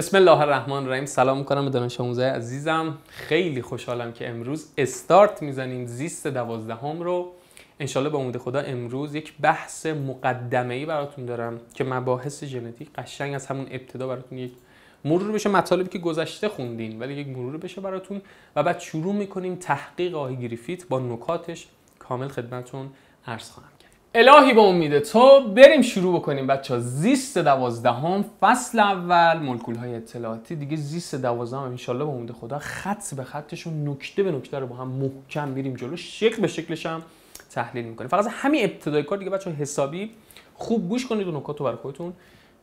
بسم الله الرحمن الرحیم سلام میکنم به دانش آموزای عزیزم خیلی خوشحالم که امروز استارت میزنیم زیست دوازدهم رو انشالله به امید خدا امروز یک بحث مقدمه ای براتون دارم که مباحث ژنتیک قشنگ از همون ابتدا براتون یک مرور بشه مطالبی که گذشته خوندین ولی یک مرور بشه براتون و بعد شروع میکنیم تحقیق آهی گریفیت با نکاتش کامل خدمتون عرض خواهم الهی به امید تو بریم شروع بکنیم بچه ها زیست دوازدهم فصل اول ملکول های اطلاعاتی دیگه زیست دوازدهم انشالله به امید خدا خط به خطشون نکته به نکته رو با هم محکم میریم جلو شکل به شکلش هم تحلیل میکنیم فقط همین ابتدای کار دیگه بچه ها حسابی خوب گوش کنید و نکات رو برای خودتون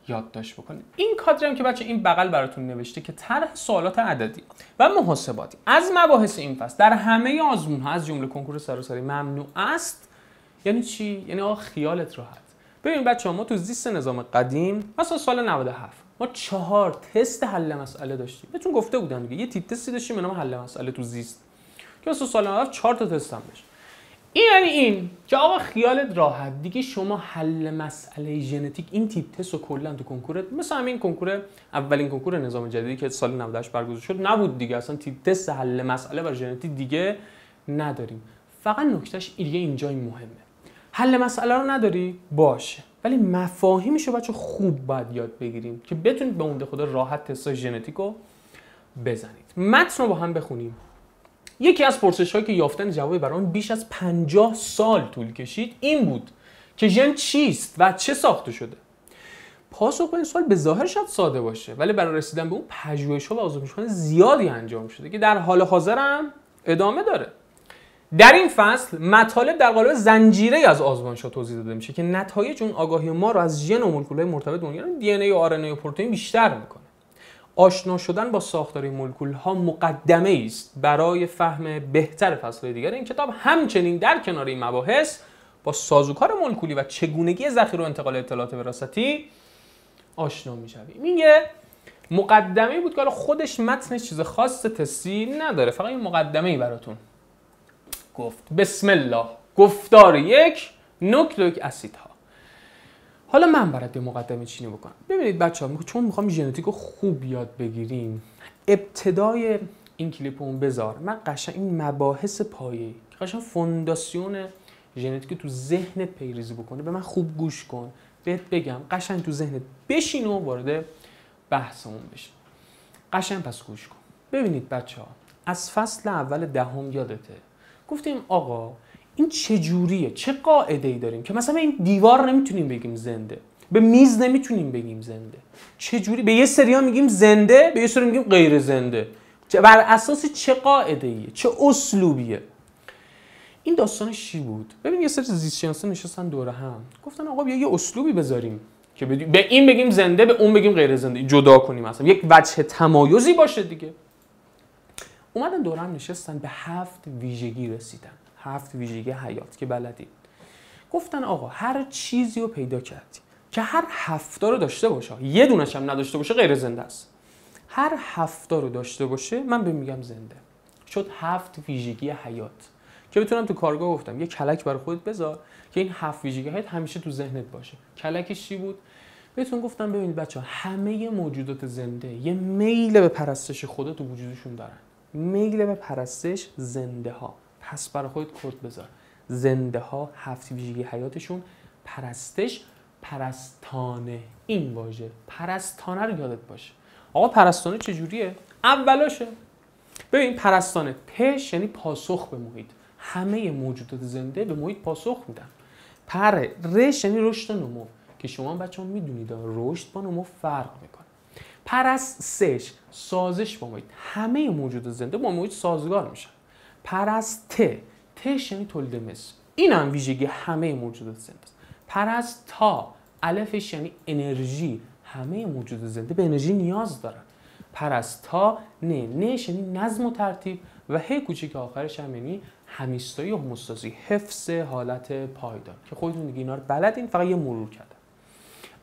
یادداشت بکنید این کادری هم که بچه این بغل براتون نوشته که طرح سوالات عددی و محاسباتی از مباحث این فصل در همه آزمون ها از جمله کنکور سراسری ممنوع است یعنی چی یعنی آقا خیالت راحت ببین بچه ها ما تو زیست نظام قدیم مثلا سال 97 ما چهار تست حل مسئله داشتیم بهتون گفته بودم دیگه یه تیپ تستی داشتیم به نام حل مسئله تو زیست که مثلا سال 97 چهار تا تست هم داشت این یعنی این که آقا خیالت راحت دیگه شما حل مسئله ژنتیک این تیپ تست رو کلا تو کنکور مثلا همین کنکور اولین کنکور نظام جدیدی که سال 98 برگزار شد نبود دیگه اصلا تیپ تست حل مسئله بر ژنتیک دیگه نداریم فقط نکتهش اینجا این مهمه حل مسئله رو نداری باشه ولی مفاهیمش رو بچه خوب باید یاد بگیریم که بتونید به اون خدا راحت تستای ژنتیک رو بزنید متن رو با هم بخونیم یکی از پرسش هایی که یافتن جواب برای آن بیش از 50 سال طول کشید این بود که ژن چیست و چه ساخته شده پاسخ به این سوال به ظاهر شاید ساده باشه ولی برای رسیدن به اون پژوهش‌ها و آزمایش‌های زیادی انجام شده که در حال حاضر هم ادامه داره در این فصل مطالب در قالب زنجیره از آزمایش ها توضیح داده میشه که نتایج اون آگاهی ما رو از ژن و مولکولهای مرتبط دنیا یعنی دی و آر و پروتئین بیشتر میکنه آشنا شدن با ساختار مولکول ها مقدمه است برای فهم بهتر فصل دیگر این کتاب همچنین در کنار این مباحث با سازوکار مولکولی و چگونگی ذخیره و انتقال اطلاعات وراثتی آشنا میشویم میگه مقدمه بود که خودش متنش چیز خاص تستی نداره فقط این مقدمه ای براتون گفت بسم الله گفتار یک اسید ها حالا من برات یه مقدمه چینی بکنم ببینید بچه ها چون میخوام ژنتیک رو خوب یاد بگیریم ابتدای این کلیپ اون بذار من قشنگ این مباحث پایه قشن فونداسیون ژنتیک تو ذهنت پیریزی بکنه به من خوب گوش کن بهت بگم قشن تو ذهنت بشین و وارد بحثمون بشین قشن پس گوش کن ببینید بچه ها از فصل اول دهم ده یادته گفتیم آقا این چه جوریه چه قاعده ای داریم که مثلا این دیوار نمیتونیم بگیم زنده به میز نمیتونیم بگیم زنده چه جوری به یه سریا میگیم زنده به یه سری میگیم غیر زنده بر اساس چه قاعده چه اسلوبیه این داستان شی بود ببین یه سری شناسا نشستن دور هم گفتن آقا بیا یه اسلوبی بذاریم که به این بگیم زنده به اون بگیم غیر زنده جدا کنیم اصلا یک وجه تمایزی باشه دیگه اومدن دورم نشستن به هفت ویژگی رسیدن هفت ویژگی حیات که بلدی گفتن آقا هر چیزی رو پیدا کردی که هر هفتا رو داشته باشه یه دونش هم نداشته باشه غیر زنده است هر هفتا رو داشته باشه من به میگم زنده شد هفت ویژگی حیات که بتونم تو کارگاه گفتم یه کلک برای خودت بذار که این هفت ویژگی حیات همیشه تو ذهنت باشه کلکش چی بود بهتون گفتم ببینید بچه همه موجودات زنده یه میل به پرستش خدا تو وجودشون دارن میل به پرستش زنده ها پس برای خودت کد بذار زنده ها هفت ویژگی حیاتشون پرستش پرستانه این واژه پرستانه رو یادت باشه آقا پرستانه چجوریه اولاشه ببین پرستانه پش یعنی پاسخ به محیط همه موجودات زنده به محیط پاسخ میدن پر رش یعنی رشد نمو که شما بچه میدونید رشد با نمو فرق میکنه پرستش سازش با همه موجود زنده با محیط سازگار میشن ت تش یعنی تولید مثل این هم ویژگی همه موجود زنده است تا، الفش یعنی انرژی همه موجود زنده به انرژی نیاز دارن تا، نه نه یعنی نظم و ترتیب و هی کوچیک آخرش هم یعنی همیستایی و همستازی حفظ حالت پایدار که خودتون دیگه اینا رو بلدین فقط یه مرور کردم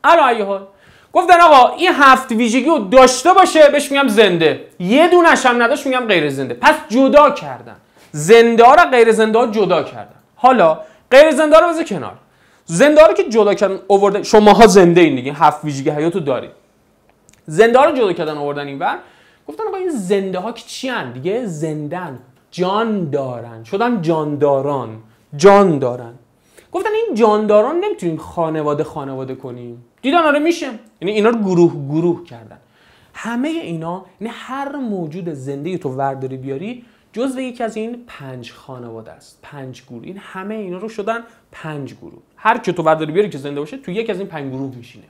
الان گفتن آقا این هفت ویژگی رو داشته باشه بهش میگم زنده یه دونش هم نداشت میگم غیر زنده پس جدا کردن زنده ها رو غیر زنده ها جدا کردن حالا غیر زنده رو بذار کنار زنده ها رو که جدا کردن اووردن شماها زنده این دیگه هفت ویژگی حیاتو دارید زنده ها رو جدا کردن آوردن اینور گفتن آقا این زنده ها که چی دیگه زندن جان دارن شدن جانداران جان دارن گفتن این جانداران نمیتونیم خانواده خانواده کنیم دیدن آره میشه یعنی اینا رو گروه گروه کردن همه اینا یعنی هر موجود زنده تو ورداری بیاری جزو یکی از این پنج خانواده است پنج گروه این همه اینا رو شدن پنج گروه هر که تو ورداری بیاری که زنده باشه تو یکی از این پنج گروه میشینه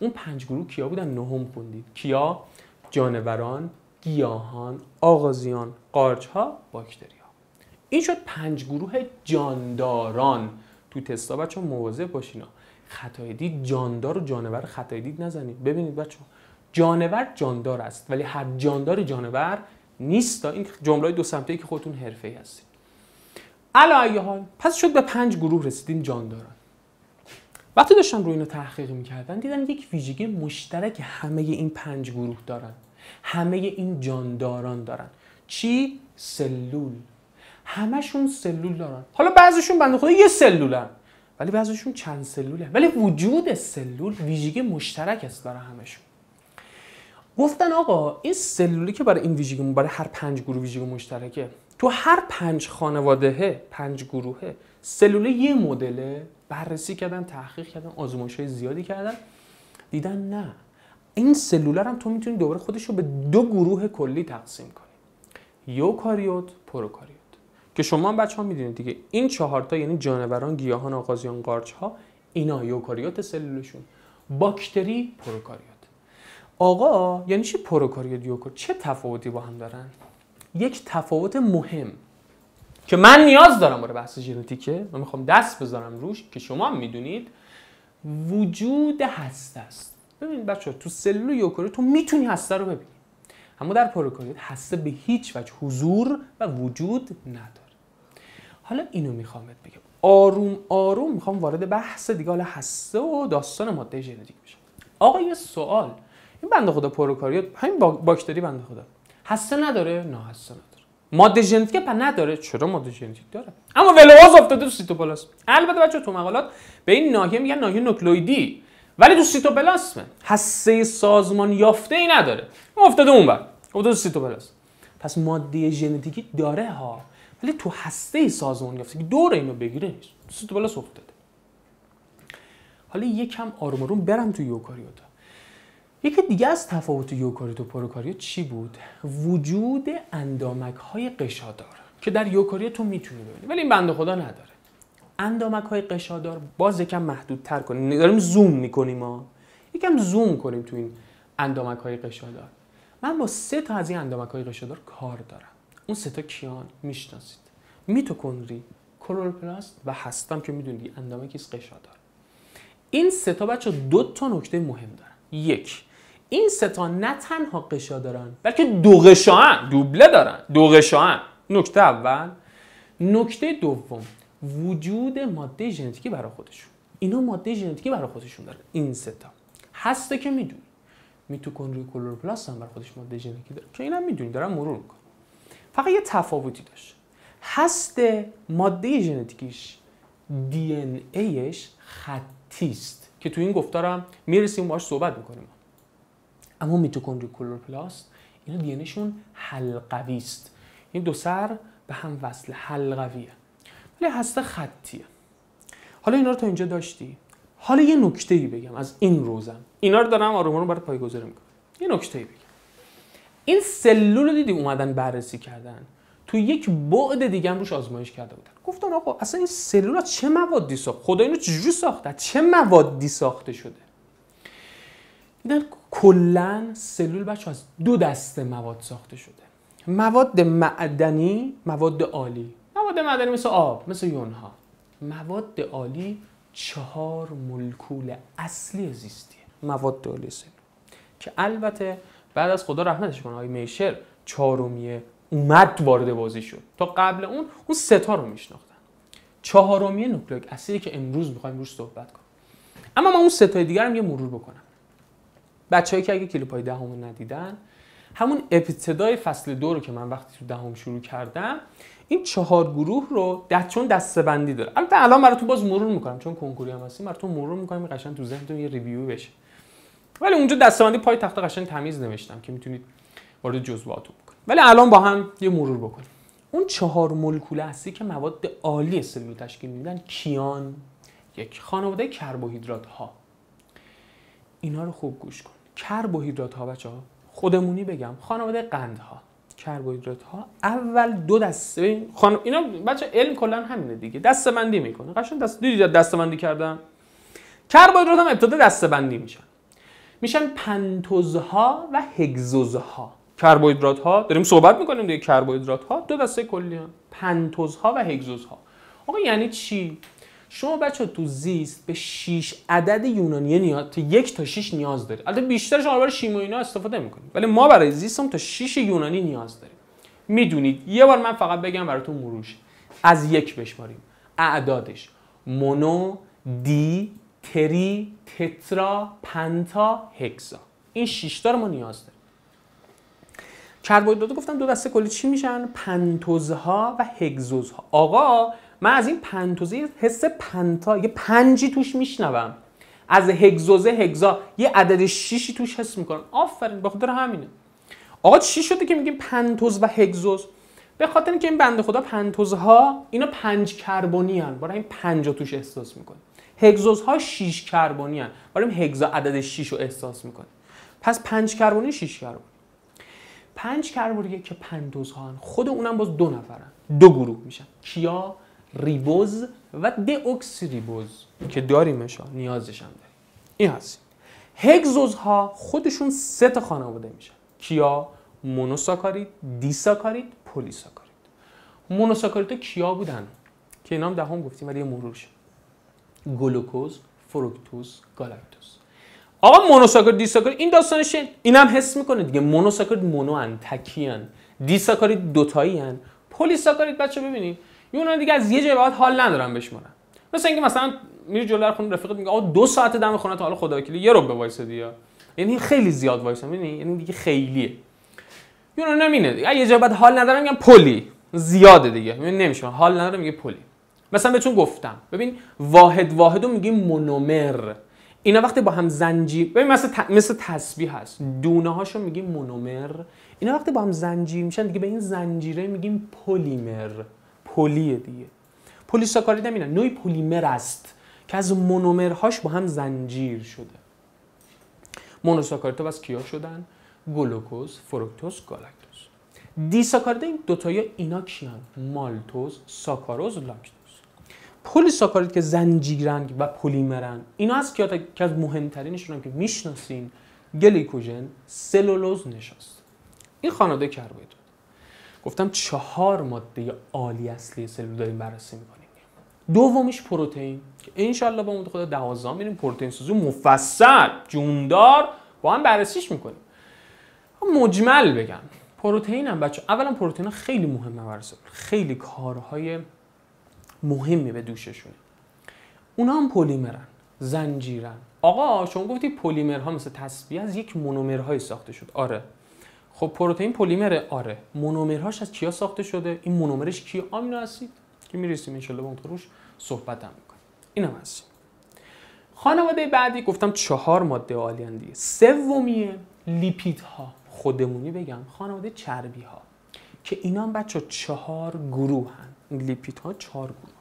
اون پنج گروه کیا بودن نهم خوندید کیا جانوران گیاهان آغازیان قارچ ها باکتری ها این شد پنج گروه جانداران تو تستا بچه مواظب باشین خطای دید جاندار و جانور خطای دید نزنید ببینید بچه جانور جاندار است ولی هر جاندار جانور نیست این جمله دو سمته که خودتون حرفه ای هستید علا حال پس شد به پنج گروه رسیدیم جانداران وقتی داشتن روی اینو تحقیق میکردن دیدن یک ویژگی مشترک همه این پنج گروه دارن همه این جانداران دارن چی؟ سلول همشون سلول دارن حالا بعضیشون بنده خدا یه سلولن ولی بعضیشون چند سلوله ولی وجود سلول ویژگی مشترک است برای همشون گفتن آقا این سلولی که برای این ویژگی برای هر پنج گروه ویژگی مشترکه تو هر پنج خانواده پنج گروهه سلول یه مدله بررسی کردن تحقیق کردن آزمایش های زیادی کردن دیدن نه این سلول هم تو میتونی دوباره خودش رو به دو گروه کلی تقسیم کنی یوکاریوت پروکاریوت که شما هم بچه ها میدونید دیگه این چهارتا یعنی جانوران گیاهان آغازیان قارچ ها اینا یوکاریوت سلولشون باکتری پروکاریوت آقا یعنی چی پروکاریوت یوکار چه تفاوتی با هم دارن یک تفاوت مهم که من نیاز دارم برای بحث ژنتیکه من میخوام دست بذارم روش که شما هم میدونید وجود هست است ببین بچه تو سلول یوکاریوت تو میتونی هسته رو ببینی اما در پروکاریوت هسته به هیچ وجه حضور و وجود نداره حالا اینو میخوام بگم آروم آروم میخوام وارد بحث دیگه حالا هسته و داستان ماده ژنتیک بشم آقا یه سوال این بنده خدا پروکاریوت همین باکتری بنده خدا هسته نداره نه هسته نداره ماده ژنتیک پس نداره چرا ماده ژنتیک داره اما ولواز افتاده تو سیتوپلاسم البته بچه تو مقالات به این ناحیه میگن ناحیه نوکلویدی ولی تو سیتوپلاسم هسته سازمان یافته ای نداره افتاده اونور افتاده تو سیتوپلاسم پس ماده ژنتیکی داره ها ولی تو هسته سازمان یافته که دور اینو بگیره نیست تو بالا افتاده حالا یکم آروم آروم برم تو یوکاریوتا یکی دیگه از تفاوت یوکاریوت و پروکاریوت چی بود وجود اندامک های قشادار که در یوکاریوت میتونی ببینی ولی این بنده خدا نداره اندامک های قشادار باز یکم محدودتر کنیم داریم زوم میکنیم ما یکم زوم کنیم تو این اندامک های قشادار من با سه تا از این اندامک های قشادار کار دارم اون سه تا کیان میشناسید میتوکندری کلروپلاست و هستم که میدونید اندامه کیس قشا داره این سه تا بچه دو تا نکته مهم دارن یک این سه تا نه تنها قشا دارن بلکه دو قشا هن. دوبله دارن دو قشا هن. نکته اول نکته دوم وجود ماده ژنتیکی برای خودشون اینو ماده ژنتیکی برای خودشون دارن این سه تا هسته که میدونی میتوکندری کلروپلاست هم برای خودش ماده ژنتیکی داره که اینا میدونی دارن مرور فقط یه تفاوتی داشت هست ماده ژنتیکیش دی ان ایش خطی است که تو این گفتارم میرسیم باش صحبت میکنیم اما میتوکندری کلورپلاست، اینا دی حلقوی است این دو سر به هم وصل حلقویه ولی هسته خطیه حالا اینا رو تا اینجا داشتی حالا یه نکته ای بگم از این روزم اینا رو دارم آروم آروم برای پایگذاری میکنم یه نکته ای این سلول رو دیدی اومدن بررسی کردن تو یک بعد دیگه هم روش آزمایش کرده بودن گفتن آقا اصلا این سلول ها چه موادی ساخت خدا اینو چجوری ساخته چه موادی ساخته شده در کلا سلول بچه از دو دسته مواد ساخته شده مواد معدنی مواد عالی مواد معدنی مثل آب مثل یونها مواد عالی چهار ملکول اصلی زیستیه مواد عالی سلول که البته بعد از خدا رحمتش کنه آقای میشر چهارمیه اومد وارد بازی شد تا قبل اون اون ستا رو میشناختن چهارمیه نوکلئیک اسیدی که امروز میخوایم روش صحبت کنیم اما من اون ستای دیگر هم یه مرور بکنم بچه‌ای که اگه کلیپای دهم ده ندیدن همون ابتدای فصل دو رو که من وقتی تو دهم شروع کردم این چهار گروه رو ده چون دسته بندی داره البته الان براتون باز مرور میکنم چون کنکوری هم هستیم براتون مرور میکنم قشنگ تو ذهنتون یه ریویو بشه ولی اونجا دستبندی پای تخت قشنگ تمیز نوشتم که میتونید وارد جزواتو بکنید ولی الان با هم یه مرور بکنیم اون چهار مولکول اصلی که مواد عالی سلول تشکیل میدن کیان یک خانواده کربوهیدرات ها اینا رو خوب گوش کن کربوهیدرات ها بچه ها خودمونی بگم خانواده قند ها کربوهیدرات ها اول دو دسته خان... اینا بچه علم کلا همینه دیگه دسته بندی میکنه قشنگ دست دیدی دسته بندی کردن کربوهیدرات هم ابتدا دسته بندی میشن میشن پنتوزها و هگزوزها کربوهیدرات ها داریم صحبت میکنیم دیگه کربوهیدرات ها دو دسته کلی هم پنتوزها و هگزوزها آقا یعنی چی شما بچه تو زیست به 6 عدد یونانی نیاز تا یک تا 6 نیاز دارید البته بیشتر شما برای شیمی اینا استفاده میکنید ولی ما برای زیست هم تا 6 یونانی نیاز داریم میدونید یه بار من فقط بگم براتون مروش از یک بشماریم اعدادش مونو دی تری تترا پنتا هکسا این شیشتا رو ما نیاز داریم کربوهیدرات گفتم دو دسته کلی چی میشن پنتوزها و هگزوزها آقا من از این پنتوزه حس پنتا یه پنجی توش میشنوم از هگزوزه هگزا یه عدد شیشی توش حس میکنم آفرین به همینه آقا چی شده که میگیم پنتوز و هگزوز به خاطر اینکه این بنده خدا پنتوزها اینا پنج کربونی هن. برای این پنجا توش احساس میکنه هگزوز ها 6 کربونی هستند ولی هگزا عدد 6 رو احساس میکنه پس 5 کربونی 6 کربن 5 کربنیه که پندوز ها هن. خود اونم باز دو نفرن دو گروه میشن کیا ریبوز و دیوکس ریبوز که داریمش ها نیازش هم داریم این هست هگزوز ها خودشون سه تا خانواده میشن کیا مونوساکارید دیساکارید پلیساکارید مونوساکارید کیا بودن که هم دهم گفتیم ولی مرور شد گلوکوز فروکتوز گالاکتوز آقا مونوساکارید دیساکارید این داستانش اینم حس میکنه دیگه مونوساکارید مونو ان تکی ان دیساکارید دوتایی ان ساکارید بچه ببینید یونا دیگه از یه جای بعد حال ندارم بشمارن مثلا اینکه مثلا میری جلو در خونه رفیقت میگه آقا دو ساعت دم خونه تا حالا خدا وکیلی یه ربع وایس دیا یعنی خیلی زیاد وایس میبینی یعنی دیگه خیلیه یونا نمینه دیگه یه جای بعد حال ندارم میگم پلی زیاده دیگه نمیشه حال ندارم میگه پلی مثلا بهتون گفتم ببین واحد واحد رو میگیم مونومر اینا وقتی با هم زنجیر ببین مثلا ت... مثل تسبیح هست دونه هاشو میگیم مونومر اینا وقتی با هم زنجیر میشن دیگه به این زنجیره میگیم پلیمر پلی دیگه پلی هم اینا نوعی پلیمر است که از مونومرهاش با هم زنجیر شده مونوساکاریدها از کیا شدن گلوکوز فروکتوز گالاکتوز ساکارید این دوتایی اینا کیان مالتوز ساکاروز لاکتوز ساکارید که زنجیرن و پلیمرن اینا از که از مهمترینشون هم که میشناسین گلیکوژن سلولوز نشاست این خانواده کربوهیدرات گفتم چهار ماده عالی اصلی سلول داریم بررسی میکنیم دومیش پروتئین که انشالله با امید خدا دوازده میریم پروتئین سازی مفصل جوندار با هم بررسیش میکنیم خب مجمل بگم پروتئین هم بچه اولا پروتئین خیلی مهمه برای خیلی کارهای مهمی به دوششون اونا هم پلیمرن زنجیرن آقا شما گفتی پلیمرها مثل تسبیح از یک های ساخته شد آره خب پروتئین پلیمر آره هاش از کیا ساخته شده این مونومرش کی آمینو اسید که میرسیم ان الله اون روش صحبت هم میکنیم اینم هست خانواده بعدی گفتم چهار ماده عالی دیگه سومیه ها خودمونی بگم خانواده چربی ها که اینا هم بچه چهار گروه هن لیپید ها چهار گروه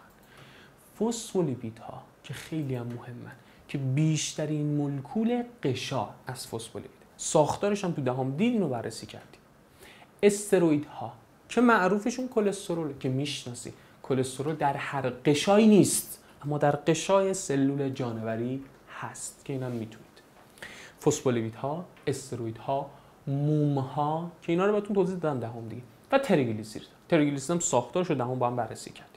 فسفولیپیدها ها که خیلی هم مهمن که بیشترین مولکول قشا از فوسفولیپید ساختارش هم تو دهم رو بررسی کردیم استروید ها که معروفشون کلسترول که میشناسی کلسترول در هر قشایی نیست اما در قشای سلول جانوری هست که اینا میتونید فسفولیپید ها استروید ها موم ها که اینا رو بهتون توضیح دادم دهم دیگه و تریگلیسیرید تریگلیسیرید هم ساختارش رو با هم بررسی کرد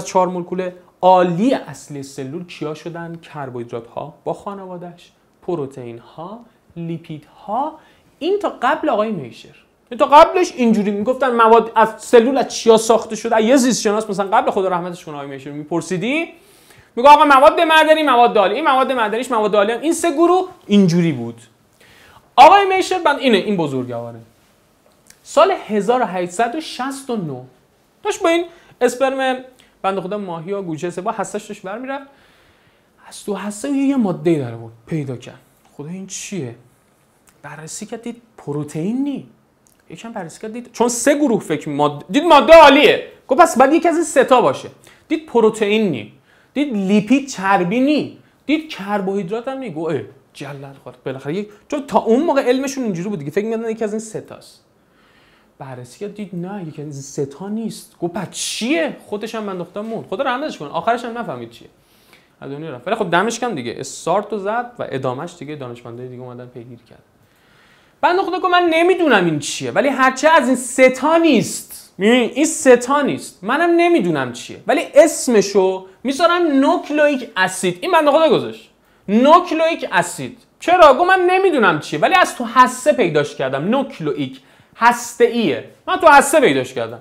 پس چهار مولکول عالی اصلی سلول کیا شدن کربوهیدرات ها با خانوادش، پروتین ها لیپید ها این تا قبل آقای این تا قبلش اینجوری میگفتن مواد از سلول از چیا ساخته شده یه زیست شناس مثلا قبل خدا رحمتش کنه آقای نویشر میپرسیدی میگه آقا مواد معدنی مواد دالی این مواد معدنیش مواد دالی هم. این سه گروه اینجوری بود آقای میشر بند اینه این بزرگواره سال 1869 داشت با این اسپرم بنده خدا ماهی ها گوجه سبا هستش برمیرفت از تو هسته یه ماده داره بود پیدا کرد خدا این چیه بررسی کردید دید پروتئین نی یکم بررسی کرد چون سه گروه فکر ماده دید ماده عالیه گفت پس بعد یکی از این ستا باشه دید پروتئین نی دید لیپید چربی نی دید کربوهیدرات هم نی گفت جلل خواهد بالاخره یک چون تا اون موقع علمشون اینجوری بود دیگه فکر می‌کردن یکی از این ستاست بررسی کرد دید نه یک ستا نیست گفت بعد چیه خودش هم انداختم مون خدا رحمتش کنه آخرش هم نفهمید چیه از دنیا رفت ولی خب دمش کم دیگه استارت زد و ادامش دیگه دانشمندای دیگه اومدن پیگیر کرد بنده خدا گفت من نمیدونم این چیه ولی هرچه از این ستا نیست میبینی این ستا نیست منم نمیدونم چیه ولی اسمشو میذارم نوکلوئیک اسید این بنده خدا گذاشت نوکلوئیک اسید چرا گو من نمیدونم چیه ولی از تو حسه پیداش کردم نوکلوئیک هسته ایه من تو هسته پیداش کردم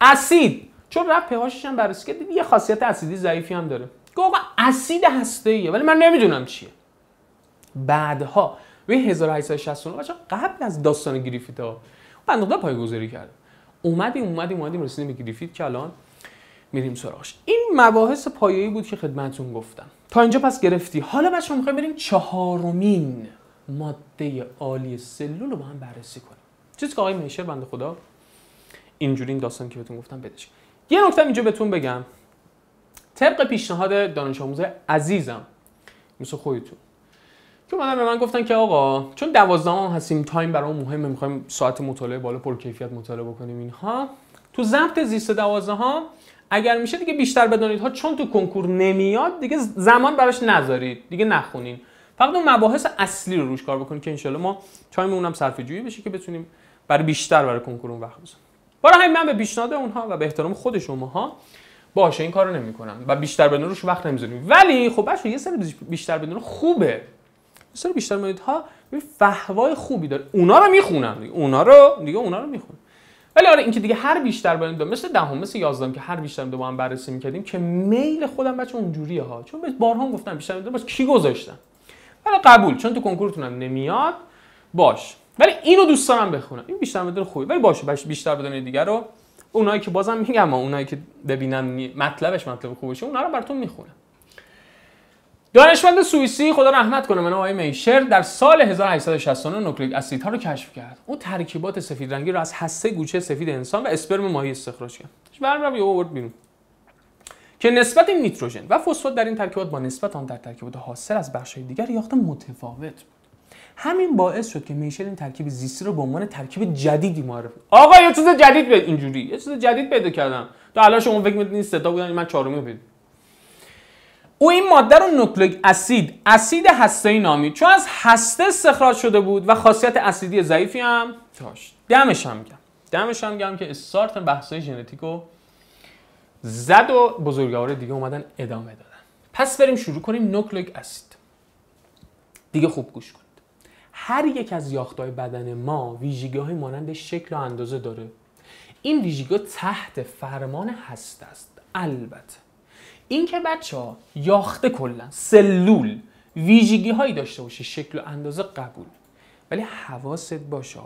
اسید چون رفت پهاشش هم بررسی کرد یه خاصیت اسیدی ضعیفی هم داره گفت اسید هسته ایه ولی من نمیدونم چیه بعدها به 1869 بچه قبل از داستان گریفیت ها پای گذاری کرد اومدیم اومدیم اومدیم رسیدیم به گریفیت که الان میریم سراغش این مباحث پایه‌ای بود که خدمتون گفتم تا اینجا پس گرفتی حالا بچه‌ها می‌خوایم بریم چهارمین ماده عالی سلول رو با هم بررسی کنیم چیزی که آقای میشر بنده خدا اینجوری این داستان که بهتون گفتم بدش یه نکته اینجا بهتون بگم طبق پیشنهاد دانش آموز عزیزم مثل خودتون که اومدن به من گفتن که آقا چون دوازدهم هستیم تایم برام مهمه میخوایم ساعت مطالعه بالا پر کیفیت مطالعه بکنیم اینها تو ضبط زیست ها اگر میشه دیگه بیشتر بدانید ها چون تو کنکور نمیاد دیگه زمان براش نذارید دیگه نخونین فقط اون مباحث اصلی رو روش کار بکنیم که انشالله ما تایم اونم صرفه جویی بشه که بتونیم برای بیشتر برای کنکور وقت بزنیم برای همین من به پیشنهاد اونها و به احترام خود شماها باشه این کارو نمیکنم و بیشتر بدون روش وقت نمیذاریم ولی خب بچه یه سری بیشتر بدون خوبه یه سری بیشتر بدون ها فهوای خوبی داره اونا رو میخونم دیگه اونا رو دیگه اونا رو میخونم ولی آره اینکه دیگه هر بیشتر بدون مثل دهم مثل یازدهم که هر بیشتر بدون با هم بررسی میکردیم که میل خودم بچه اونجوریه ها چون بارها گفتم بیشتر بدون کی گذاشتم ولی قبول چون تو کنکورتون هم نمیاد باش ولی اینو دوست دارم بخونم این بیشتر بدون خوبی ولی باشه باش بیشتر بدون دیگر رو اونایی که بازم میگم اونایی که ببینم مطلبش مطلب خوبشه اونا رو براتون میخونم دانشمند سوئیسی خدا رحمت کنه من آقای میشر در سال 1869 نوکلیک اسیدها رو کشف کرد. او ترکیبات سفید رنگی رو از هسته گوشه سفید انسان و اسپرم ماهی استخراج کرد. برم رو یه بیرون. که نسبت این نیتروژن و فسفات در این ترکیبات با نسبت آن در ترکیبات حاصل از بخش‌های دیگر یافته متفاوت همین باعث شد که میشل این ترکیب زیستی رو به عنوان ترکیب جدیدی معرفی آقا یه چیز جدید به اینجوری یه چیز جدید پیدا کردم تو الان شما فکر می‌کنید ستا بودن من چهارمی بود او این ماده رو نوکلئیک اسید اسید هسته‌ای نامی چون از هسته استخراج شده بود و خاصیت اسیدی ضعیفی هم داشت دمش هم گم دمش هم گم که استارت بحث‌های ژنتیک زد و بزرگوار دیگه اومدن ادامه دادن پس بریم شروع کنیم نوکلیک اسید دیگه خوب گوش کنید هر یک از یاختهای بدن ما ویژگی ویژگی‌های مانند شکل و اندازه داره این ویژگی تحت فرمان هست است البته اینکه بچه ها یاخته کلا سلول ویژگی هایی داشته باشه شکل و اندازه قبول ولی حواست باشه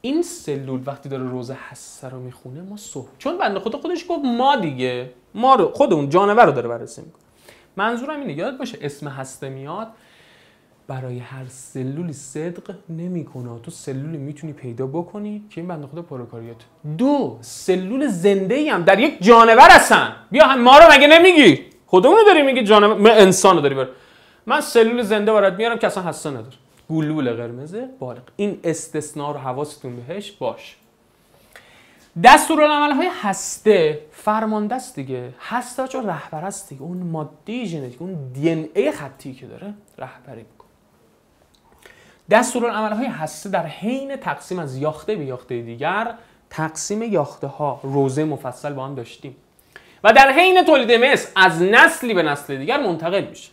این سلول وقتی داره روز حسه رو میخونه ما صبح چون بنده خدا خودش گفت ما دیگه ما رو خود اون جانور رو داره بررسی میکنه منظورم اینه یاد باشه اسم هسته میاد برای هر سلولی صدق نمیکنه تو سلولی میتونی پیدا بکنی که این بنده خدا پروکاریوت دو سلول زنده ای هم در یک جانور هستن بیا هم ما رو مگه نمیگی خودمون رو داری میگی جانور انسان رو داری بر من سلول زنده وارد میارم که اصلا هسته نداره گلول قرمز بالغ این استثنا رو حواستون بهش باش دستورالعمل های هسته فرمانده است دیگه هسته چون رهبر است دیگه اون ماده ژنتیک اون دی ان ای خطی که داره رهبری میکنه دستورالعمل های هسته در حین تقسیم از یاخته به یاخته دیگر تقسیم یاخته ها روزه مفصل با هم داشتیم و در حین تولید مثل از نسلی به نسل دیگر منتقل میشه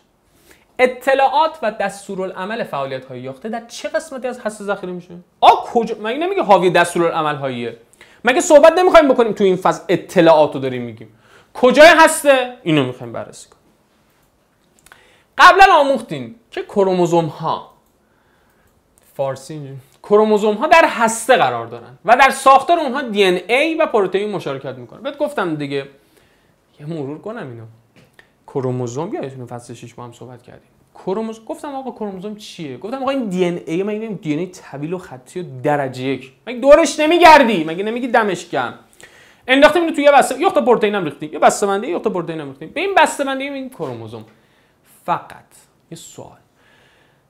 اطلاعات و دستورالعمل فعالیت های در چه قسمتی از هسته ذخیره میشه آ کجا مگه نمیگه حاوی دستورالعمل هاییه مگه صحبت نمیخوایم بکنیم تو این فاز اطلاعات رو داریم میگیم کجای هسته اینو میخوایم بررسی کنیم قبلا آموختین که کروموزوم ها فارسی کروموزوم ها در هسته قرار دارن و در ساختار اونها دی ای و پروتئین مشارکت میکنن بهت گفتم دیگه یه مرور کنم اینو کروموزوم یادتونه فصل 6 با هم صحبت کردیم کروموز، گفتم آقا کروموزوم چیه گفتم آقا این دی ان ای مگه نمیگیم دی ان ای طویل و خطی و درجه یک مگه دورش نمیگردی مگه نمیگی دمش گرم انداختیم اینو توی یه بسته یه تا پروتئینم ریختیم یه بسته بندی یه تا پروتئینم ریختیم به این بسته بندی این کروموزوم فقط یه سوال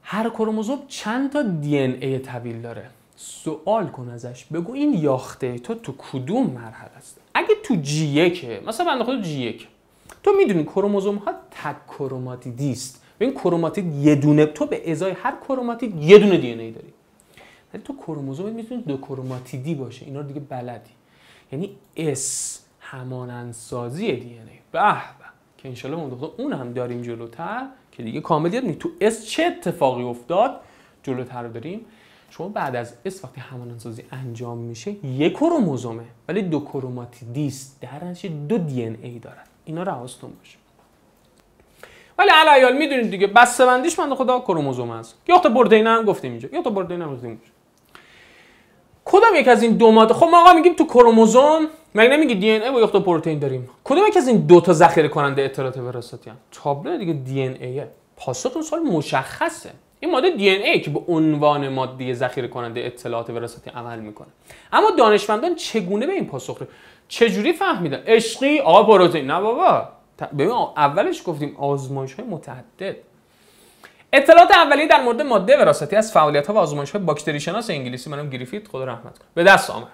هر کروموزوم چند تا دی ان ای طویل داره سوال کن ازش بگو این یاخته تو تو کدوم مرحله است اگه تو جی 1 مثلا بنده خود جی 1 تو میدونی کروموزوم ها تک کروماتیدی است این کروماتید یه دونه تو به ازای هر کروماتید یه دونه دی ای داری ولی تو کروموزوم میتونی دو کروماتیدی باشه اینا رو دیگه بلدی یعنی اس همانندسازی دی ان ای به به که انشالله ما اون هم داریم جلوتر که دیگه کامل یاد تو اس چه اتفاقی افتاد جلوتر رو داریم شما بعد از اس وقتی همانندسازی انجام میشه یک کروموزومه ولی دو کروماتیدی است در دو دی ان ای دارد اینا رهاستون باشه ولی علایال میدونید دیگه بسته بندیش من خدا کروموزوم است یا تا بردینه هم گفتیم اینجا یا تا بردینه هم گفتیم اینجا کدام یک از این دو ماده خب ما آقا میگیم تو کروموزوم مگه نمیگی دی ان ای و یخت پروتئین داریم کدوم یک از این دو تا ذخیره کننده اطلاعات وراثتی هم تابلو دیگه دی ان ایه پاسختون سوال مشخصه این ماده دی ان ای که به عنوان ماده ذخیره کننده اطلاعات وراثتی عمل میکنه اما دانشمندان چگونه به این پاسخ چجوری فهمیدن اشقی؟ آقا پروتئین نه بابا ببین اولش گفتیم آزمایش های متعدد اطلاعات اولیه در مورد ماده وراثتی از فعالیت ها و آزمایش های باکتری شناس انگلیسی منم گریفیت خدا رحمت کنه به دست آمد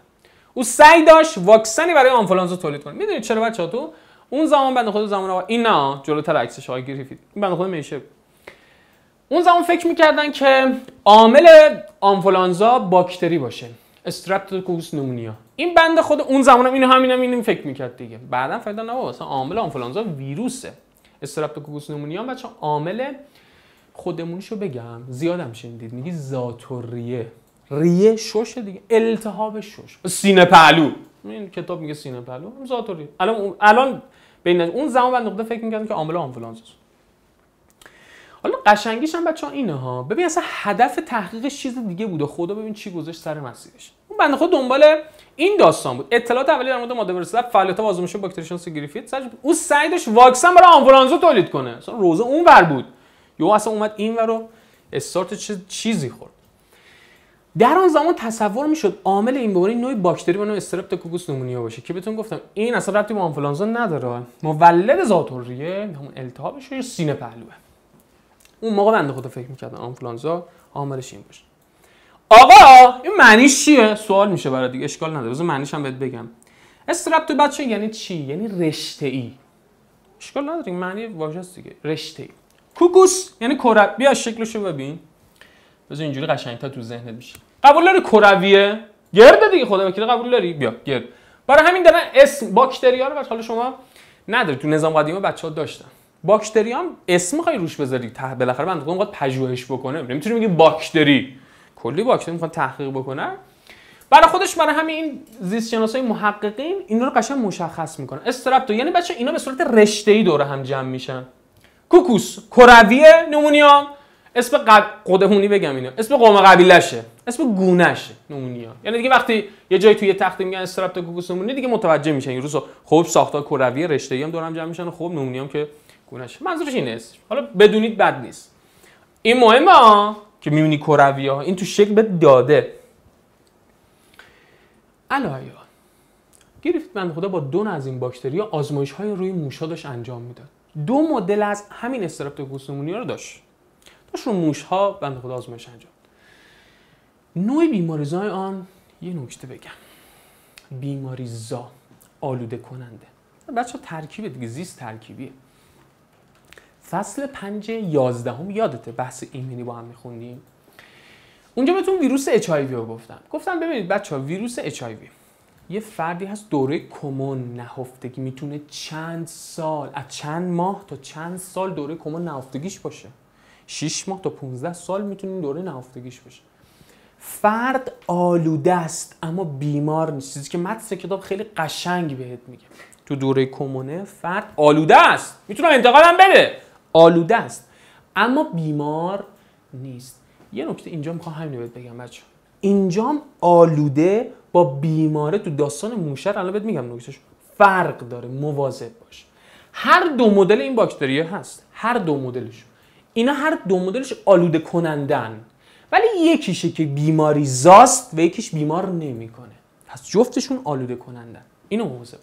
او سعی داشت واکسنی برای آنفولانزا تولید کنه میدونید چرا بچه‌ها تو اون زمان بنده خود زمان آقا این جلوتر عکسش آقا گریفیت بنده خود میشه اون زمان فکر میکردن که عامل آنفولانزا باکتری باشه استرپتوکوکوس نمونیا این بنده خود اون هم اینو هم اینو فکر میکرد دیگه بعدا فایده نه اصلا عامل آنفولانزا ویروسه استرپتوکوکوس نمونیا بچه عامل خودمونشو بگم زیادم شنیدید میگی زاتوریه ریه شوش دیگه التهاب شش سینه پهلو این کتاب میگه سینه پهلو زاتوریه الان الان بین اون زمان بعد نقطه فکر میکردن که عامل آنفولانزا حالا قشنگیش هم بچه ها اینه ها ببین اصلا هدف تحقیقش چیز دیگه بوده خدا ببین چی گذاشت سر مسیرش بنده خود دنبال این داستان بود اطلاعات اولیه در مورد ماده ورسلب فعالیت آزمایش شانس گریفیت سج او سعی واکسن برای آنفولانزا تولید کنه اصلا روزه اون ور بود یو اصلا اومد این ور رو استارت چه چیزی خورد در آن زمان تصور میشد عامل این بیماری نوع باکتری به نوع استرپتوکوکوس نمونیا باشه که بهتون گفتم این اصلا ربطی به آنفولانزا نداره مولد ذاتالریه همون التهابش سینه پهلوه اون موقع بنده خدا فکر میکردن آنفولانزا عاملش این باشه آقا این معنیش چیه سوال میشه برای دیگه اشکال نداره بذار معنیش هم بهت بگم استرپ تو بچه یعنی چی یعنی رشته ای اشکال نداره معنی واژه دیگه رشته ای کوکوس یعنی کره بیا رو ببین بذار اینجوری قشنگتر تو ذهنت بشه قبول داری کرویه گرده دیگه خدا وکیل قبول داری بیا گرد برای همین دارن اسم باکتریا رو حالا شما نداری تو نظام قدیم بچه ها داشتن هم اسم میخوای روش بذاری ته بالاخره بنده خدا پژوهش بکنه نمیتونی بگی باکتری کلی باکتری میخوان تحقیق بکنن برای خودش برای همین این زیست شناسای محققین اینا رو قشنگ مشخص میکنن تو یعنی بچه اینا به صورت رشته ای دوره هم جمع میشن کوکوس کروی نمونیا اسم قد... قدهونی بگم اینو. اسم قوم قبیلشه اسم گونش نمونیا یعنی دیگه وقتی یه جایی توی تخت میگن تو کوکوس نمونی دیگه متوجه میشن این روزا خب ساختار کروی رشته ای هم دور هم جمع میشن خب نمونیا هم که گونشه منظورش این حالا بدونید بد نیست این مهمه ها که میونی کروی ها این تو شکل به داده علایا گریفت من خدا با دو از این باکتری آزمایش های روی موش‌ها داشت انجام میداد دو مدل از همین استرپتوکوس نمونی رو داشت داشت رو موش ها بند خدا آزمایش انجام نوع بیماریزای آن یه نکته بگم بیماریزا آلوده کننده بچه ها ترکیب دیگه زیست ترکیبیه فصل پنج یازدهم یادته بحث ایمنی با هم میخوندیم اونجا بهتون ویروس HIV رو گفتم گفتم ببینید بچه ها ویروس HIV یه فردی هست دوره کمون نهفتگی میتونه چند سال از چند ماه تا چند سال دوره کمون نهفتگیش باشه 6 ماه تا 15 سال میتونه دوره نهفتگیش باشه فرد آلوده است اما بیمار نیست چیزی که متن کتاب خیلی قشنگ بهت میگه تو دوره کمونه فرد آلوده است میتونه انتقالم بده آلوده است اما بیمار نیست یه نکته اینجا میخوام همین بهت بگم بچه اینجام آلوده با بیماره تو داستان موشر الان بهت میگم نکتهش فرق داره مواظب باش هر دو مدل این باکتری هست هر دو مدلش اینا هر دو مدلش آلوده کنندن ولی یکیشه که بیماری زاست و یکیش بیمار نمیکنه پس جفتشون آلوده کنندن اینو مواظب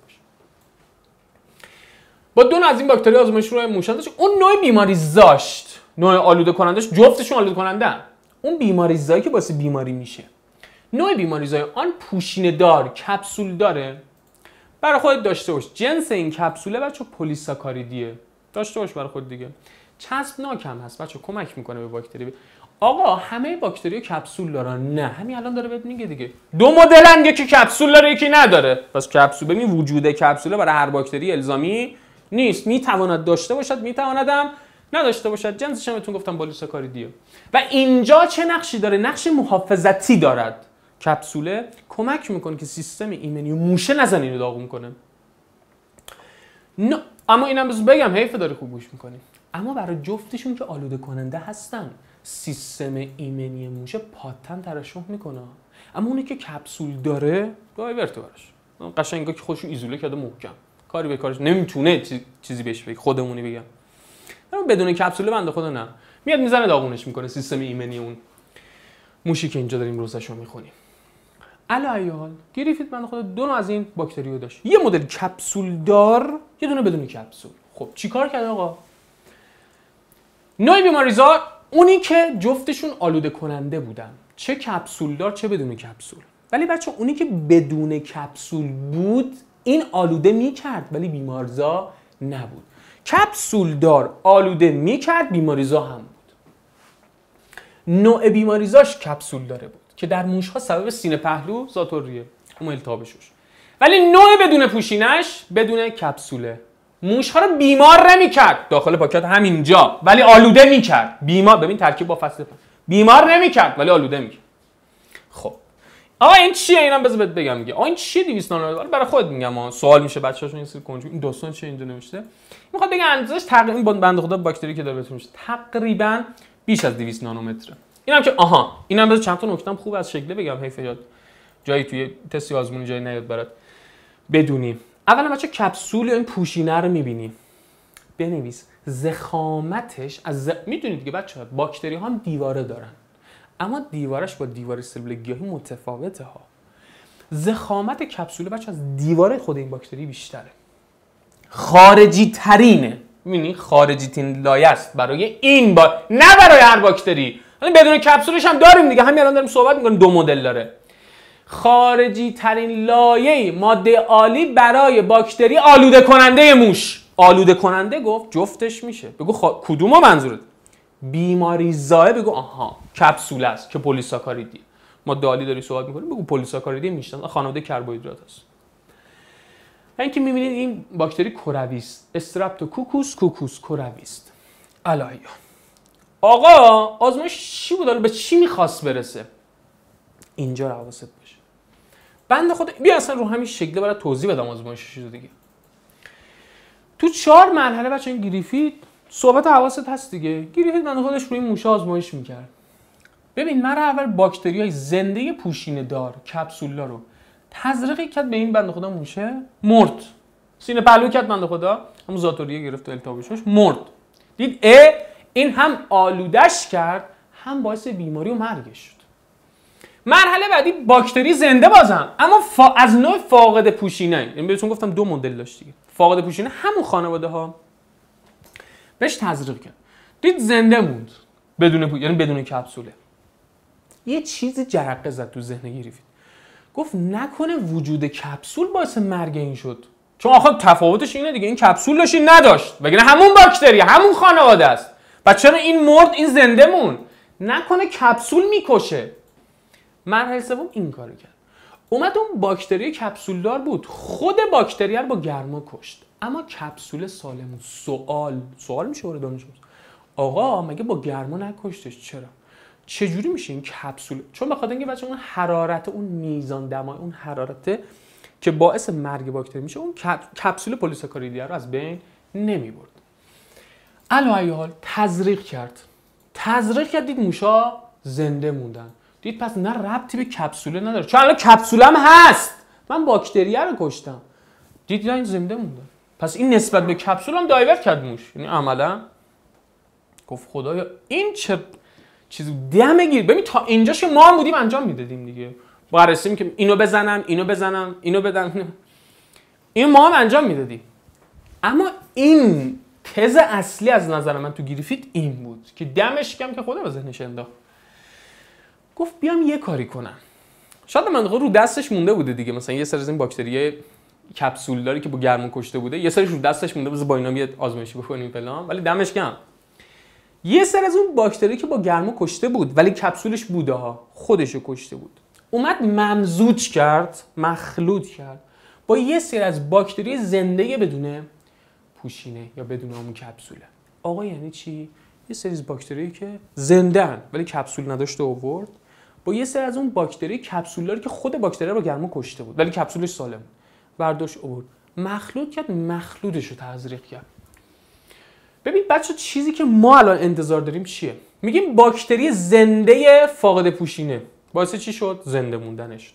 با دو از این باکتری آزمایش روی موشان داشت اون نوع بیماری زاشت نوع آلوده کنندش جفتشون آلوده کننده اون بیماری زایی که باعث بیماری میشه نوع بیماری زای آن پوشینه دار کپسول داره برای خودت داشته باش جنس این کپسوله بچه پلیساکاریدیه داشته باش برای خود دیگه چسب ناکم هست بچه کمک میکنه به باکتری آقا همه باکتری کپسول دارن نه همین الان داره بهت میگه دیگه دو مدلن یکی کپسول داره یکی نداره پس کپسول ببین وجود کپسوله برای هر باکتری الزامی نیست میتواند داشته باشد میتواندم نداشته باشد جنسش هم بهتون گفتم کاریدیه و اینجا چه نقشی داره نقش محافظتی دارد کپسوله کمک میکنه که سیستم ایمنی و موشه نزن اینو داغون کنه نه. اما اینم بس بگم حیف داره خوب گوش میکنی اما برای جفتشون که آلوده کننده هستن سیستم ایمنی موشه پاتن ترشح میکنه اما اونی که کپسول داره دایورت براش قشنگا که ایزوله کرده محکم کاری به کارش نمیتونه چیزی بهش بگه خودمونی بگم بدون کپسول بنده خدا نه میاد میزنه داغونش میکنه سیستم ایمنی اون موشی که اینجا داریم روزش رو میخونیم علا ایال گریفیت بنده خدا دو از این باکتریو داشت یه مدل کپسول دار یه دونه بدون کپسول خب چیکار کرد آقا نوع بیماریزا اونی که جفتشون آلوده کننده بودن چه کپسول دار چه بدون کپسول ولی بچه اونی که بدون کپسول بود این آلوده میکرد ولی بیمارزا نبود کپسول دار آلوده میکرد بیماریزا هم بود نوع بیماریزاش کپسول داره بود که در موشها سبب سینه پهلو زاتوریه اون التهابشوش ولی نوع بدون پوشینش بدون کپسوله موشها رو بیمار نمیکرد داخل پاکت همینجا ولی آلوده میکرد بیمار ببین ترکیب با فصل بیمار نمیکرد ولی آلوده میکرد خب آقا این چیه اینم بذار بهت بگم میگه آقا این چیه 200 نانومتر؟ برای خود میگم سوال میشه بچه‌هاشون این سری این داستان چیه اینجا نوشته میخواد بگه اندازش تقریبا بنده خدا باکتری که داره میشه تقریبا بیش از 200 نانومتره اینم که آها اینم بذار چند تا نکتم خوب از شکله بگم حیف یاد جایی توی تست آزمون جایی نیاد برات بدونیم اولا بچه کپسول یا این پوشینه رو میبینیم بنویس زخامتش از ز... میدونید که بچه باکتری ها دیواره دارن اما دیوارش با دیوار سلول گیاهی متفاوته ها زخامت کپسول بچه از دیوار خود این باکتری بیشتره خارجی ترینه میبینی خارجی تین لایه است برای این با نه برای هر باکتری یعنی بدون کپسولش هم داریم دیگه همین الان داریم صحبت میکنیم دو مدل داره خارجی ترین لایه ماده عالی برای باکتری آلوده کننده موش آلوده کننده گفت جفتش میشه بگو خا... کدومو منظورت بیماری زایه بگو آها کپسول است که پلیساکاریدی ما دالی داری صحبت میکنیم بگو پلیساکاریدی میشتن خانواده کربوهیدرات است اینکه میبینید این باکتری کروی است استرپتوکوکوس کوکوس کروی است آقا آزمایش چی بود به چی میخواست برسه اینجا رو باشه بنده خود بیا اصلا رو همین شکله برای توضیح بدم آزمایشش دیگه تو چهار مرحله بچه این صحبت حواست هست دیگه گیری خودش روی موش آزمایش میکرد ببین من اول باکتری های زنده پوشینه دار کپسولا رو تزریق کرد به این بنده خدا موشه مرد سینه پهلو کرد بنده خدا هم زاتوریه گرفت و مرد دید ا این هم آلودش کرد هم باعث بیماری و مرگش شد مرحله بعدی باکتری زنده بازم اما فا... از نوع فاقد پوشینه این یعنی بهتون گفتم دو مدل داشت دیگه فاقد پوشینه همون خانواده ها بهش تزریق کرد دید زنده موند بدون یعنی بدون کپسوله یه چیزی جرقه زد تو ذهن گفت نکنه وجود کپسول باعث مرگ این شد چون آخه تفاوتش اینه دیگه این کپسول داشت نداشت وگرنه همون باکتری همون خانواده است و چرا این مرد این زنده مون نکنه کپسول میکشه مرحله سوم این کارو کرد اومد اون باکتری کپسولدار بود خود باکتری رو با گرما کشت اما کپسول سالمون سوال سوال میشه برای دانش آقا مگه با گرما نکشتش چرا چجوری میشه این کپسول چون بخاطر اینکه بچه اون حرارت اون میزان دمای اون حرارت که باعث مرگ باکتری میشه اون کپسول پلیساکاریدیا رو از بین نمیبرد الان حال تزریق کرد تزریق کرد دید موشا زنده موندن دید پس نه ربطی به کپسوله نداره چون الان کپسولم هست من باکتریه رو کشتم دید این زنده موندن پس این نسبت به کپسول هم دایورت کرد موش یعنی عملا گفت خدایا این چه چیزی دمه گیر ببین تا اینجاش ما هم بودیم انجام میدادیم دیگه بررسی که اینو بزنم اینو بزنم اینو بدن این ما هم انجام میدادیم اما این تز اصلی از نظر من تو گریفیت این بود که دمش کم که خدا به ذهنش انداخت گفت بیام یه کاری کنم شاید من رو دستش مونده بوده دیگه مثلا یه سر از این باکتریای کپسول داره که با گرما کشته بوده یه سرش رو دستش مونده بز با اینا میاد آزمایشی بکنیم فلان ولی دمش گرم یه سر از اون باکتری که با گرما کشته بود ولی کپسولش بوده ها خودشو کشته بود اومد ممزوج کرد مخلوط کرد با یه سری از باکتری زنده بدونه پوشینه یا بدون اون کپسوله آقا یعنی چی یه سری از باکتری که زندن ولی کپسول نداشته آورد با یه سری از اون باکتری کپسولدار که خود باکتری با گرما کشته بود ولی کپسولش سالم بود برداشت اوور مخلوط کرد مخلوطش رو تزریق کرد ببین بچه چیزی که ما الان انتظار داریم چیه میگیم باکتری زنده فاقد پوشینه باعث چی شد زنده موندنش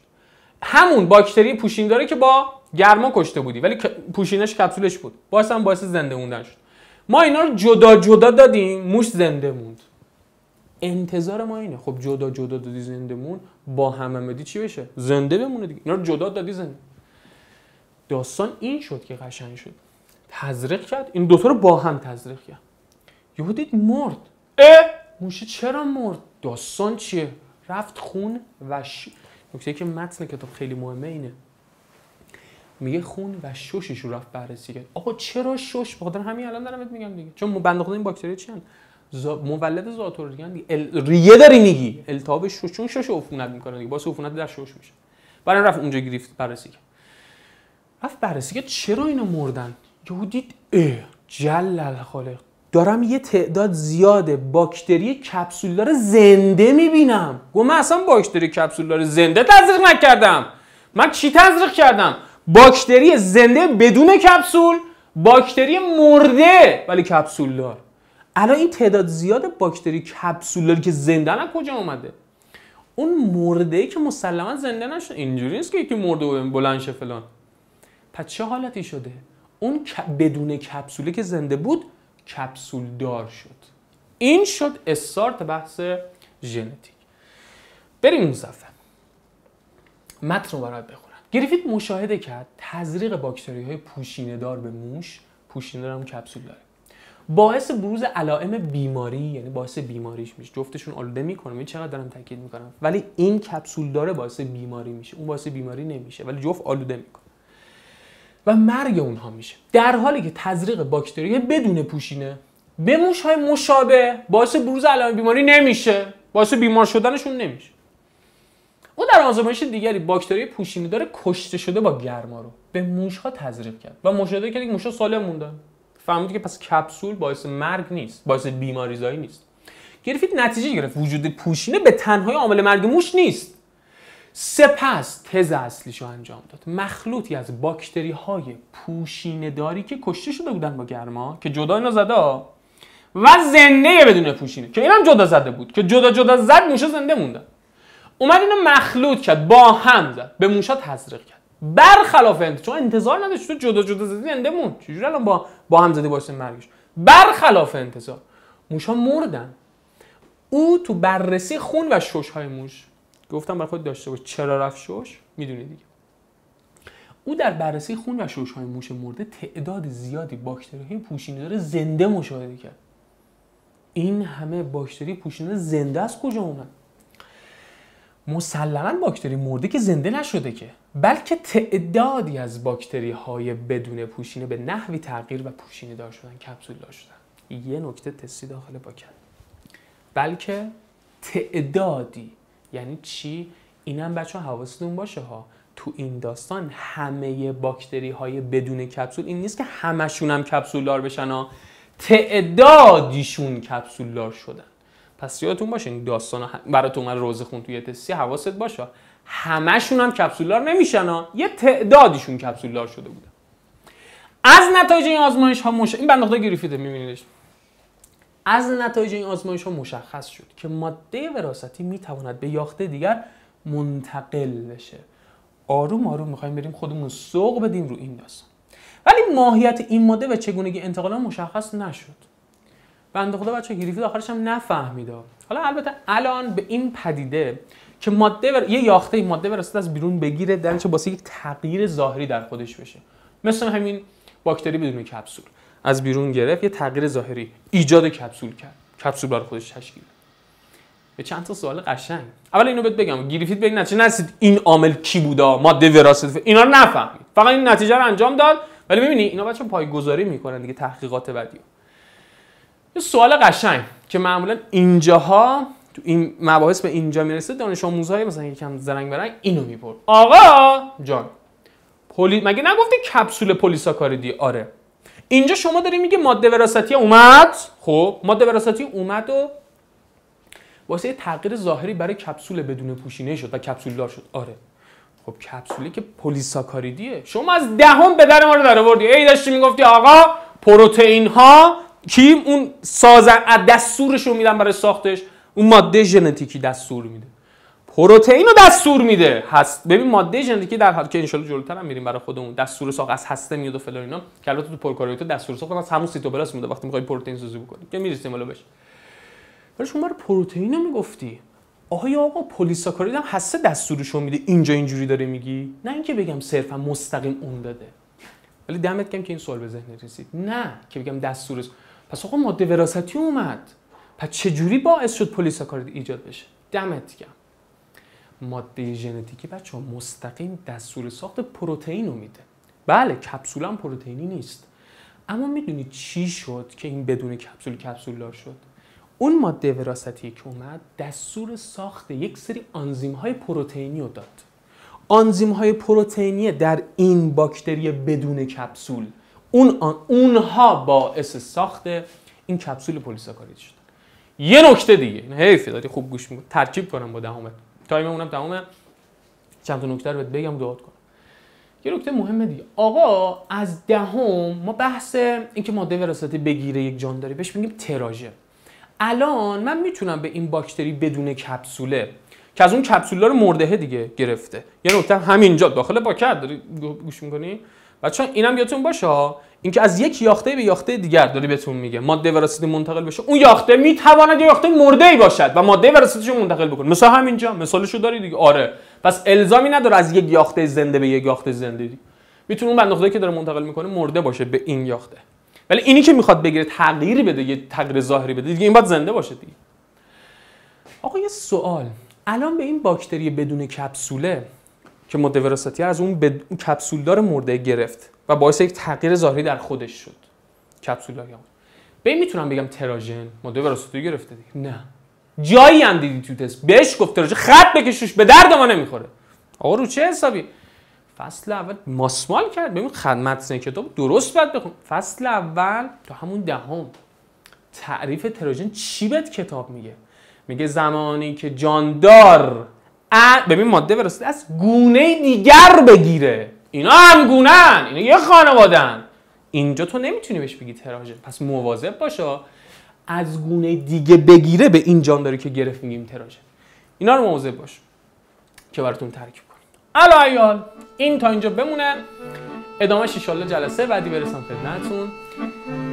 همون باکتری پوشین داره که با گرما کشته بودی ولی پوشینش کپسولش بود باعث هم باعث زنده موندنش شد ما اینا رو جدا جدا دادیم موش زنده موند انتظار ما اینه خب جدا جدا دادی زنده مون با هممدی چی بشه زنده بمونه دیگه اینا رو جدا دادی زنده داستان این شد که قشنگ شد تزریق کرد این دوتا رو با هم تزریق کرد یهو دید مرد اه موشه چرا مرد داستان چیه رفت خون و ش... نکته که متن کتاب خیلی مهمه اینه میگه خون و ششش رو رفت بررسی کرد آقا چرا شش بخاطر همین الان دارم میگم دیگه چون بنده خدا این باکتری چند زا... مولد زاتور دیگه ال... ریه داری میگی التهاب شش چون شش عفونت میکنه دیگه باعث عفونت در شش میشه برای رفت اونجا گرفت بررسی کرد رفت بررسی که چرا اینو مردن یهو دید اه جلل الخالق دارم یه تعداد زیاد باکتری کپسولدار زنده میبینم گو من اصلا باکتری کپسولدار زنده تزریق نکردم من چی تزریق کردم باکتری زنده بدون کپسول باکتری مرده ولی کپسولدار الان این تعداد زیاد باکتری کپسولدار که زنده از کجا اومده اون مرده که مسلما زنده نشد اینجوری نیست که یکی مرده بلند فلان پس چه حالتی شده اون بدون کپسولی که زنده بود کپسول دار شد این شد استارت بحث ژنتیک بریم اون صفحه متن رو برات بخونم گریفیت مشاهده کرد تزریق باکتری های پوشینه دار به موش پوشینه دار هم کپسول داره باعث بروز علائم بیماری یعنی باعث بیماریش میشه جفتشون آلوده میکنم این چقدر دارم تاکید میکنم ولی این کپسول داره باعث بیماری میشه اون باعث بیماری نمیشه ولی جفت آلوده میکنه و مرگ اونها میشه در حالی که تزریق باکتری بدون پوشینه به موش های مشابه باعث بروز علائم بیماری نمیشه باعث بیمار شدنشون نمیشه او در آزمایش دیگری باکتری پوشینه داره کشته شده با گرما رو به موش ها تزریق کرد و مشاهده کرد که موش سالم موندن فهمید که پس کپسول باعث مرگ نیست باعث بیماریزایی نیست گرفت نتیجه گرفت وجود پوشینه به تنهایی عامل مرگ موش نیست سپس تز اصلیشو انجام داد مخلوطی از باکتری های پوشینه داری که کشته شده بودن با گرما که جدا اینو زده و زنده بدون پوشینه که اینم جدا زده بود که جدا جدا زد موشا زنده موندن اومد اینو مخلوط کرد با هم زد به موشا تزریق کرد برخلاف انتظار چون انتظار نداشت تو جدا جدا زدی زنده مون چجوری الان با با هم زدی باشه مرگش برخلاف انتظار موشا مردن او تو بررسی خون و شش های موش گفتم برای خود داشته باش چرا رفت شوش میدونی دیگه او در بررسی خون و شوش های موش مرده تعداد زیادی باکتری های داره زنده مشاهده کرد این همه باکتری پوشینه زنده از کجا اومد مسلما باکتری مرده که زنده نشده که بلکه تعدادی از باکتری های بدون پوشینه به نحوی تغییر و پوشینه دار شدن کپسول دار یه نکته تستی داخل پاکت بلکه تعدادی یعنی چی اینم بچه حواستون باشه ها تو این داستان همه باکتری های بدون کپسول این نیست که همشون هم کپسولدار بشن ها تعدادیشون کپسولدار شدن پس یادتون باشه این داستان تو من روز خون توی تستی حواست باشه همشون هم کپسولدار نمیشن ها یه تعدادیشون کپسولدار شده بودن از نتایج این آزمایش ها مش این بنداخته گریفیته میبینیدش از نتایج این آزمایش ها مشخص شد که ماده وراستی میتواند به یاخته دیگر منتقل بشه آروم آروم میخوایم بریم خودمون سوق بدیم رو این داستان ولی ماهیت این ماده و چگونگی انتقال مشخص نشد بنده خدا بچه گریفید آخرش هم نفهمیده حالا البته الان به این پدیده که ماده یه یاخته این ماده وراستی از بیرون بگیره درنچه باسه یک تغییر ظاهری در خودش بشه مثل همین باکتری بدون کپسول از بیرون گرفت یه تغییر ظاهری ایجاد کپسول کرد کپسول برای خودش تشکیل به چند تا سوال قشنگ اول اینو بهت بگم گریفیت به این نتیجه نرسید این عامل کی بودا ماده وراثت اینا رو نفهمید فقط این نتیجه رو انجام داد ولی ببینی اینا بچه پایگذاری میکنن دیگه تحقیقات بعدی یه سوال قشنگ که معمولا اینجاها تو این مباحث به اینجا میرسه دانش آموزهای مثلا یکم زرنگ برنگ اینو میپرد آقا جان پلی مگه نگفتی کپسول پلیساکاریدی آره اینجا شما داری میگه ماده وراثتی اومد خب ماده وراثتی اومد و واسه تغییر ظاهری برای کپسول بدون پوشینه شد و کپسول دار شد آره خب کپسولی که پلیساکاریدیه شما از دهم به در ما رو در ای داشتی میگفتی آقا پروتئین ها کی اون سازن دستورش رو میدن برای ساختش اون ماده ژنتیکی دستور میده پروتئین رو دستور میده هست ببین ماده ژنتیکی در حال که انشالله جلوتر هم میریم برای خودمون دستور ساخت از هسته میاد و فلان اینا که البته تو پروکاریوت دستور ساخت از همون سیتوپلاسم میده وقتی میخوای پروتئین سازی بکنی که میرسیم بالا بهش ولی شما رو پروتئین میگفتی آیا آقا پلیساکارید هم هسته دستورشو میده اینجا اینجوری داره میگی نه اینکه بگم صرفا مستقیم اون داده ولی دمت کم که این سوال به ذهن رسید نه که بگم دستور پس آقا ماده وراثتی اومد پس جوری باعث شد پلیساکارید ایجاد بشه دمت کم ماده ژنتیکی بچه ها مستقیم دستور ساخت پروتئین رو میده بله کپسول هم پروتئینی نیست اما میدونی چی شد که این بدون کپسول کپسول دار شد اون ماده وراستی که اومد دستور ساخت یک سری آنزیم های پروتئینی رو داد آنزیم های پروتئینی در این باکتری بدون کپسول اون آن اونها باعث ساخت این کپسول پلیساکارید شد یه نکته دیگه این حیفه خوب گوش میکنم ترکیب کنم با تایم اونم تمامه چند تا نکته رو بهت بگم دعات کنم یه نکته مهم دیگه آقا از دهم ما بحث اینکه ماده وراثتی بگیره یک جانداری بهش میگیم تراژه الان من میتونم به این باکتری بدون کپسوله که از اون کپسولا رو مردهه دیگه گرفته یه نکته همینجا داخل باکت داری گوش میکنی و چون اینم یادتون باشه اینکه از یک یاخته به یاخته دیگر داره بهتون میگه ماده وراثتی منتقل بشه اون یاخته میتواند یاخته مرده ای باشد و ماده وراثتیشو منتقل بکنه مثلا همینجا مثالشو داری دیگه آره پس الزامی نداره از یک یاخته زنده به یک یاخته زنده دیگه میتونه اون که داره منتقل میکنه مرده باشه به این یاخته ولی اینی که میخواد بگیره تغییری بده یه تغییر ظاهری بده دیگه این باید زنده باشه دیگه آقا یه سوال الان به این باکتری بدون کپسوله که ماده از اون به کپسولدار مرده گرفت و باعث یک تغییر ظاهری در خودش شد کپسولدار همون میتونم بگم تراژن ماده وراثتی گرفته دیگه نه جایی هم دیدی تو تست بهش گفت تراژن خط بکشوش به درد ما نمیخوره آقا رو چه حسابی فصل اول ماسمال کرد ببین خدمت کتاب درست بعد بخون فصل اول تا همون دهم تعریف تراژن چی بهت کتاب میگه میگه زمانی که جاندار ببین ماده وراثت از گونه دیگر بگیره اینا هم گونن اینا یه خانوادن اینجا تو نمیتونی بهش بگی تراژن پس مواظب باشا از گونه دیگه بگیره به این جان داره که گرفت میگیم تراژن اینا رو مواظب باش که براتون ترکیب کنیم ایال، این تا اینجا بمونه ادامه شیشالله جلسه بعدی برسم خدمتتون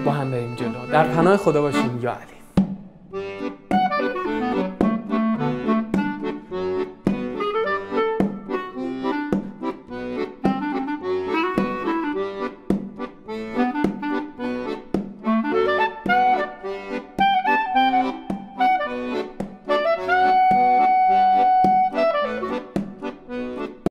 با هم این جلو در پناه خدا باشیم یا علی